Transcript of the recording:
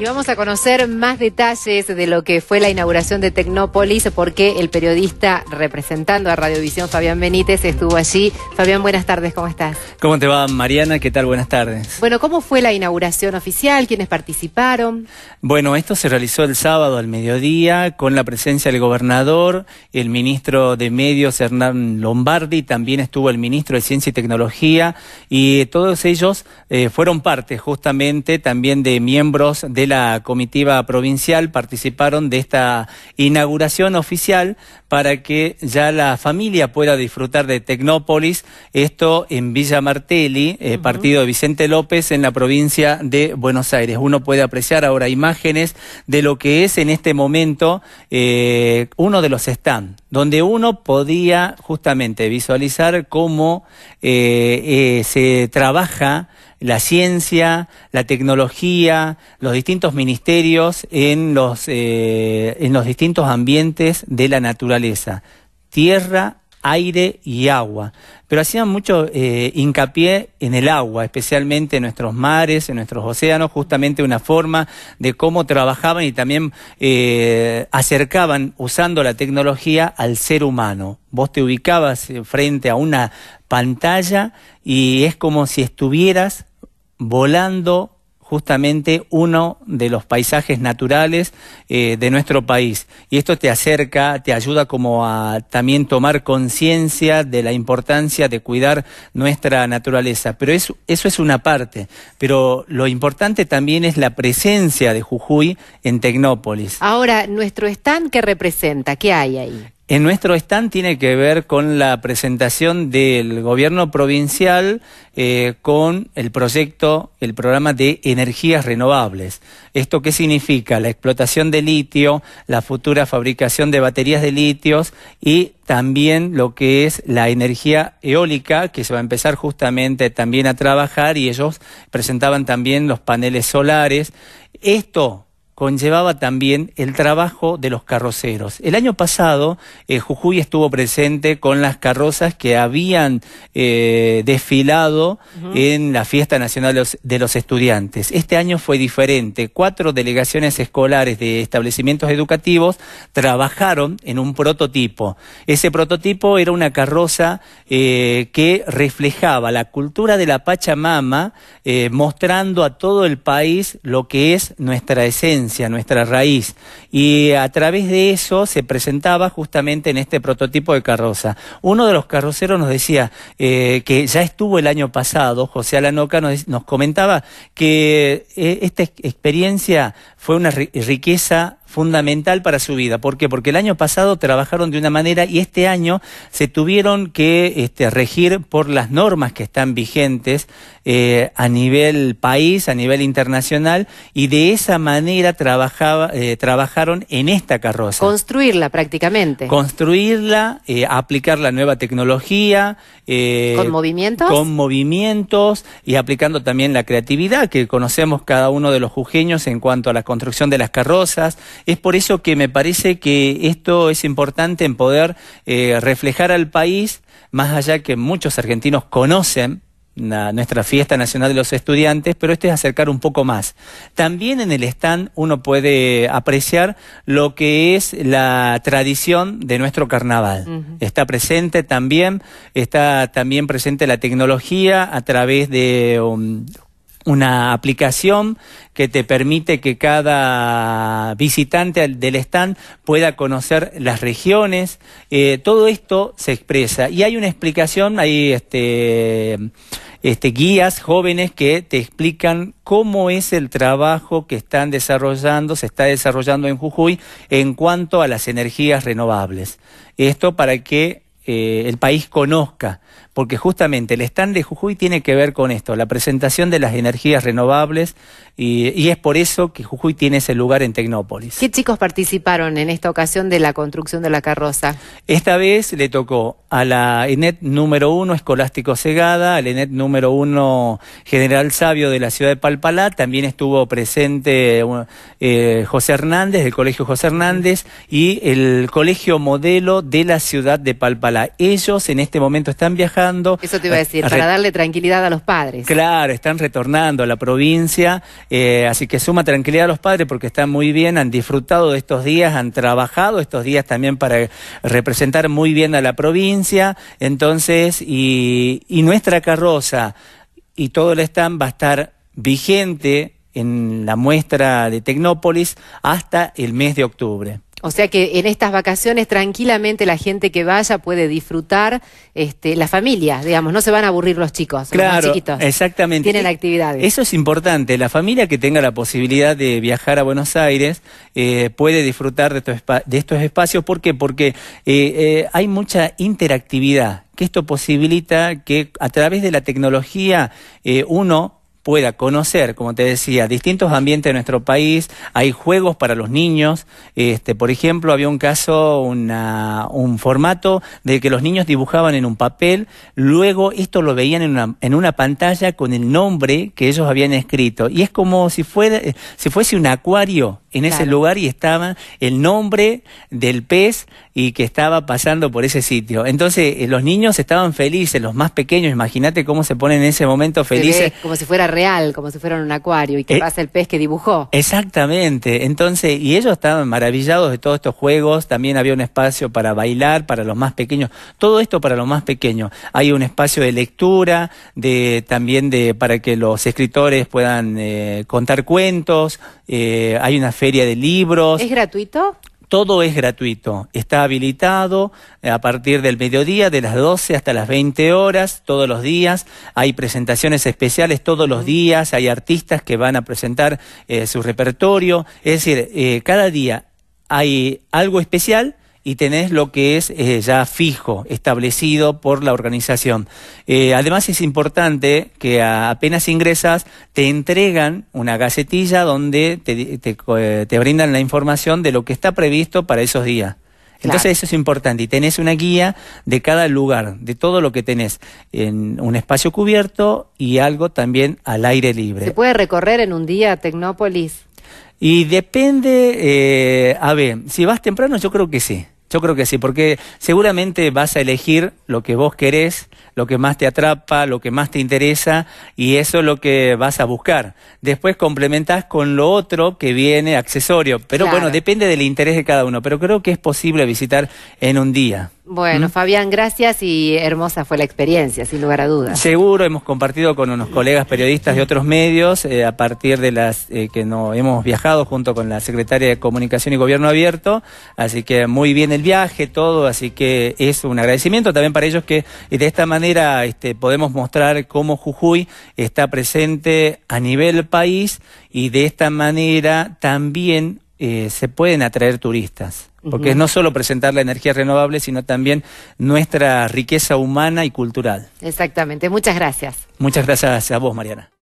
Y vamos a conocer más detalles de lo que fue la inauguración de Tecnópolis, porque el periodista representando a Radiovisión, Fabián Benítez, estuvo allí. Fabián, buenas tardes, ¿cómo estás? ¿Cómo te va, Mariana? ¿Qué tal? Buenas tardes. Bueno, ¿cómo fue la inauguración oficial? ¿Quiénes participaron? Bueno, esto se realizó el sábado al mediodía con la presencia del gobernador, el ministro de Medios, Hernán Lombardi, también estuvo el ministro de Ciencia y Tecnología, y todos ellos eh, fueron parte justamente también de miembros del la comitiva provincial participaron de esta inauguración oficial para que ya la familia pueda disfrutar de Tecnópolis, esto en Villa Martelli, eh, partido de Vicente López, en la provincia de Buenos Aires. Uno puede apreciar ahora imágenes de lo que es en este momento eh, uno de los stands, donde uno podía justamente visualizar cómo eh, se trabaja la ciencia, la tecnología, los distintos ministerios en los, eh, en los distintos ambientes de la naturaleza, tierra, aire y agua. Pero hacían mucho eh, hincapié en el agua, especialmente en nuestros mares, en nuestros océanos, justamente una forma de cómo trabajaban y también eh, acercaban usando la tecnología al ser humano. Vos te ubicabas frente a una pantalla y es como si estuvieras volando justamente uno de los paisajes naturales eh, de nuestro país. Y esto te acerca, te ayuda como a también tomar conciencia de la importancia de cuidar nuestra naturaleza. Pero eso, eso es una parte. Pero lo importante también es la presencia de Jujuy en Tecnópolis. Ahora, nuestro stand, ¿qué representa? ¿Qué hay ahí? en nuestro stand tiene que ver con la presentación del gobierno provincial eh, con el proyecto, el programa de energías renovables. ¿Esto qué significa? La explotación de litio, la futura fabricación de baterías de litios y también lo que es la energía eólica, que se va a empezar justamente también a trabajar y ellos presentaban también los paneles solares. Esto conllevaba también el trabajo de los carroceros. El año pasado, eh, Jujuy estuvo presente con las carrozas que habían eh, desfilado en la Fiesta Nacional de los, Estudiantes. Este año fue diferente. Cuatro delegaciones escolares de establecimientos educativos trabajaron en un prototipo. Ese prototipo era una carroza eh, que reflejaba la cultura de la Pachamama, mostrando a todo el país lo que es nuestra esencia nuestra raíz. Y a través de eso se presentaba justamente en este prototipo de carroza. Uno de los carroceros nos decía eh, que ya estuvo el año pasado, José Alanoca nos, comentaba que eh, esta experiencia fue una riqueza fundamental para su vida. ¿Por qué? Porque el año pasado trabajaron de una manera y este año se tuvieron que este, regir por las normas que están vigentes eh, a nivel país, a nivel internacional, y de esa manera trabajaba, eh, trabajaron en esta carroza. Construirla prácticamente. Construirla, eh, aplicar la nueva tecnología. ¿Con movimientos? Con movimientos y aplicando también la creatividad que conocemos cada uno de los jujeños en cuanto a la construcción de las carrozas, es por eso que me parece que esto es importante en poder eh, reflejar al país, más allá que muchos argentinos conocen nuestra fiesta nacional de los estudiantes, pero este es acercar un poco más. También en el stand uno puede apreciar lo que es la tradición de nuestro carnaval. Está presente también, está también presente la tecnología a través de um, una aplicación que te permite que cada visitante del stand pueda conocer las regiones. Eh, todo esto se expresa y hay una explicación, hay este, este, guías jóvenes que te explican cómo es el trabajo que están desarrollando, se está desarrollando en Jujuy en cuanto a las energías renovables. Esto para que eh, el país conozca, porque justamente el stand de Jujuy tiene que ver con esto, la presentación de las energías renovables y, y es por eso que Jujuy tiene ese lugar en Tecnópolis. ¿Qué chicos participaron en esta ocasión de la construcción de la carroza? Esta vez le tocó a la ENET número uno Escolástico Segada, al ENET número uno General Sabio de la ciudad de Palpalá, también estuvo presente eh, José Hernández, del Colegio José Hernández, y el Colegio Modelo de la ciudad de Palpalá. Ellos en este momento están viajando eso te iba a eh, decir, para darle tranquilidad a los padres. Claro, están retornando a la provincia, eh, así que suma tranquilidad a los padres porque están muy bien, han disfrutado de estos días, han trabajado estos días también para representar muy bien a la provincia, entonces, y, y nuestra carroza y todo el stand va a estar vigente en la muestra de Tecnópolis hasta el mes de octubre. O sea que en estas vacaciones tranquilamente la gente que vaya puede disfrutar, este, la familia, digamos, no se van a aburrir los chicos, los chiquitos. Exactamente. Tienen e actividades. Eso es importante. La familia que tenga la posibilidad de viajar a Buenos Aires eh, puede disfrutar de estos, de estos, espacios. ¿Por qué? Porque eh, eh, hay mucha interactividad que esto posibilita que a través de la tecnología eh, uno pueda conocer, como te decía, distintos ambientes de nuestro país. Hay juegos para los niños. Este, por ejemplo, había un caso, un formato de que los niños dibujaban en un papel, luego esto lo veían en una, en una pantalla con el nombre que ellos habían escrito. Y es como si, fuera, eh, si fuese un acuario en ese lugar y estaba el nombre del pez y que estaba pasando por ese sitio. Entonces eh, los niños estaban felices, los más pequeños, imagínate cómo se ponen en ese momento felices. como si fuera real, como si fuera un acuario y que eh, pasa el pez que dibujó. Exactamente, entonces, y ellos estaban maravillados de todos estos juegos, también había un espacio para bailar, para los más pequeños, todo esto para los más pequeños. Hay un espacio de lectura, de también de para que los escritores puedan eh, contar cuentos, hay una feria de libros. ¿Es gratuito? Todo es gratuito, está habilitado eh, a partir del mediodía, de las 12 hasta las 20 horas, todos los días. Hay presentaciones especiales todos los días, hay artistas que van a presentar eh, su repertorio. Es decir, eh, cada día hay algo especial y tenés lo que es eh, ya fijo, establecido por la organización. Eh, además es importante que apenas ingresas te entregan una gacetilla donde te, eh, te, brindan la información de lo que está previsto para esos días. Entonces eso es importante y tenés una guía de cada lugar, de todo lo que tenés en un espacio cubierto y algo también al aire libre. ¿Se puede recorrer en un día Tecnópolis? Y depende, eh, a ver, si vas temprano yo creo que sí. Yo creo que sí, porque seguramente vas a elegir lo que vos querés, lo que más te atrapa, lo que más te interesa, y eso es lo que vas a buscar. Después complementás con lo otro que viene accesorio. Pero bueno, depende del interés de cada uno, pero creo que es posible visitar en un día. Bueno, ¿Mm? Fabián, gracias y hermosa fue la experiencia, sin lugar a dudas. Seguro, hemos compartido con unos colegas periodistas de otros medios, eh, a partir de las eh, que no, hemos viajado junto con la Secretaria de Comunicación y Gobierno Abierto, así que muy bien el viaje, todo, así que es un agradecimiento también para ellos que eh, de esta manera este, podemos mostrar cómo Jujuy está presente a nivel país y de esta manera también eh, se pueden atraer turistas, porque es no solo presentar la energía renovable, sino también nuestra riqueza humana y cultural. Exactamente, muchas gracias. Muchas gracias a vos, Mariana.